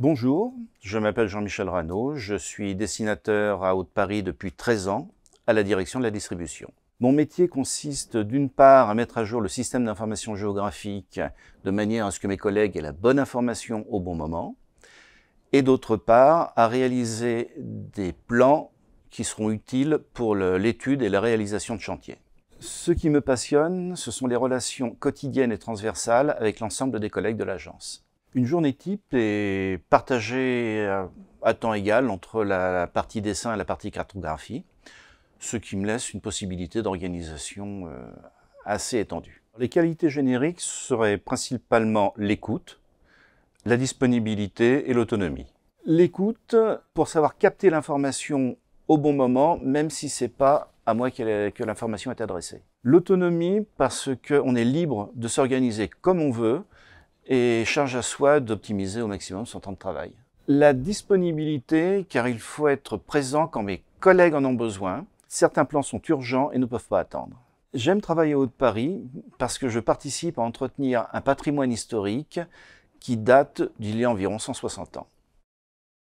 Bonjour, je m'appelle Jean-Michel Rano, je suis dessinateur à Haute-Paris depuis 13 ans, à la direction de la distribution. Mon métier consiste d'une part à mettre à jour le système d'information géographique de manière à ce que mes collègues aient la bonne information au bon moment, et d'autre part à réaliser des plans qui seront utiles pour l'étude et la réalisation de chantiers. Ce qui me passionne, ce sont les relations quotidiennes et transversales avec l'ensemble des collègues de l'agence. Une journée type est partagée euh, à temps égal entre la partie dessin et la partie cartographie, ce qui me laisse une possibilité d'organisation euh, assez étendue. Les qualités génériques seraient principalement l'écoute, la disponibilité et l'autonomie. L'écoute pour savoir capter l'information au bon moment, même si ce n'est pas à moi que l'information est adressée. L'autonomie parce qu'on est libre de s'organiser comme on veut, et charge à soi d'optimiser au maximum son temps de travail. La disponibilité, car il faut être présent quand mes collègues en ont besoin. Certains plans sont urgents et ne peuvent pas attendre. J'aime travailler au Haut de Paris parce que je participe à entretenir un patrimoine historique qui date d'il y a environ 160 ans.